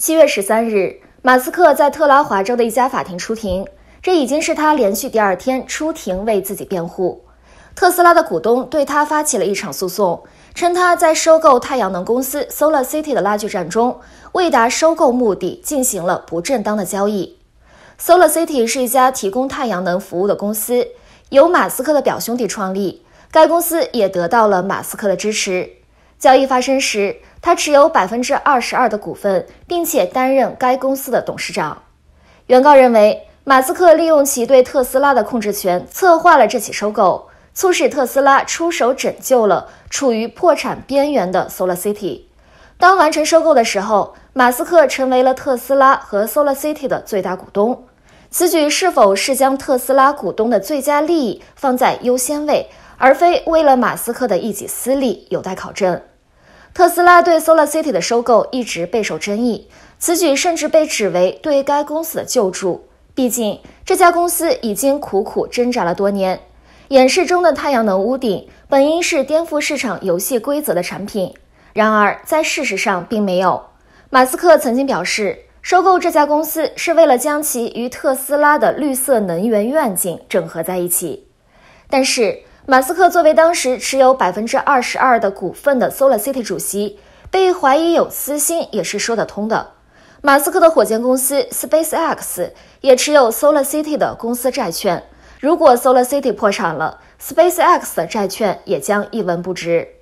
七月十三日，马斯克在特拉华州的一家法庭出庭，这已经是他连续第二天出庭为自己辩护。特斯拉的股东对他发起了一场诉讼，称他在收购太阳能公司 SolarCity 的拉锯战中，未达收购目的，进行了不正当的交易。SolarCity 是一家提供太阳能服务的公司，由马斯克的表兄弟创立，该公司也得到了马斯克的支持。交易发生时。他持有百分之二十二的股份，并且担任该公司的董事长。原告认为，马斯克利用其对特斯拉的控制权，策划了这起收购，促使特斯拉出手拯救了处于破产边缘的 SolarCity。当完成收购的时候，马斯克成为了特斯拉和 SolarCity 的最大股东。此举是否是将特斯拉股东的最佳利益放在优先位，而非为了马斯克的一己私利，有待考证。特斯拉对 SolarCity 的收购一直备受争议，此举甚至被指为对该公司的救助。毕竟，这家公司已经苦苦挣扎了多年。演示中的太阳能屋顶本应是颠覆市场游戏规则的产品，然而在事实上并没有。马斯克曾经表示，收购这家公司是为了将其与特斯拉的绿色能源愿景整合在一起，但是。马斯克作为当时持有百分之二十二的股份的 SolarCity 主席，被怀疑有私心也是说得通的。马斯克的火箭公司 SpaceX 也持有 SolarCity 的公司债券，如果 SolarCity 破产了，SpaceX 的债券也将一文不值。